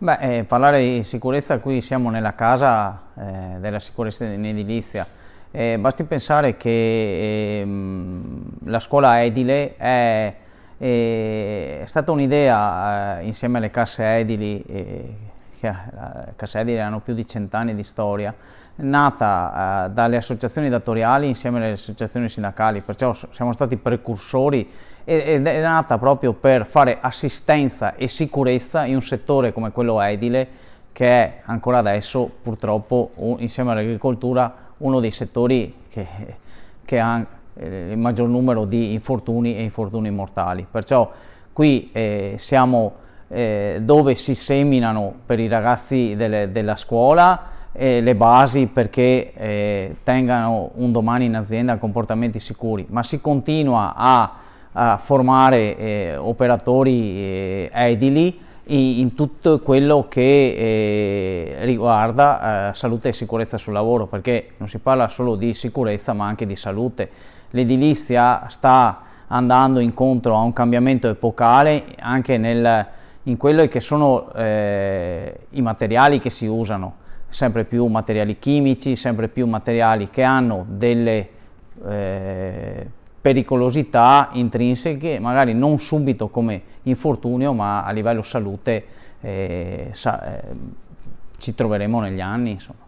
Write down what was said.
Beh, eh, parlare di sicurezza, qui siamo nella casa eh, della sicurezza in edilizia. Eh, basti pensare che ehm, la scuola edile è, è stata un'idea eh, insieme alle casse edili, eh, che le eh, casse edili hanno più di cent'anni di storia, nata dalle associazioni datoriali insieme alle associazioni sindacali, perciò siamo stati precursori ed è nata proprio per fare assistenza e sicurezza in un settore come quello edile che è ancora adesso purtroppo insieme all'agricoltura uno dei settori che, che ha eh, il maggior numero di infortuni e infortuni mortali. Perciò qui eh, siamo eh, dove si seminano per i ragazzi delle, della scuola eh, le basi perché eh, tengano un domani in azienda comportamenti sicuri, ma si continua a a formare eh, operatori eh, edili in tutto quello che eh, riguarda eh, salute e sicurezza sul lavoro, perché non si parla solo di sicurezza ma anche di salute. L'edilizia sta andando incontro a un cambiamento epocale anche nel, in quelli che sono eh, i materiali che si usano, sempre più materiali chimici, sempre più materiali che hanno delle eh, pericolosità intrinseche, magari non subito come infortunio, ma a livello salute eh, sa, eh, ci troveremo negli anni. Insomma.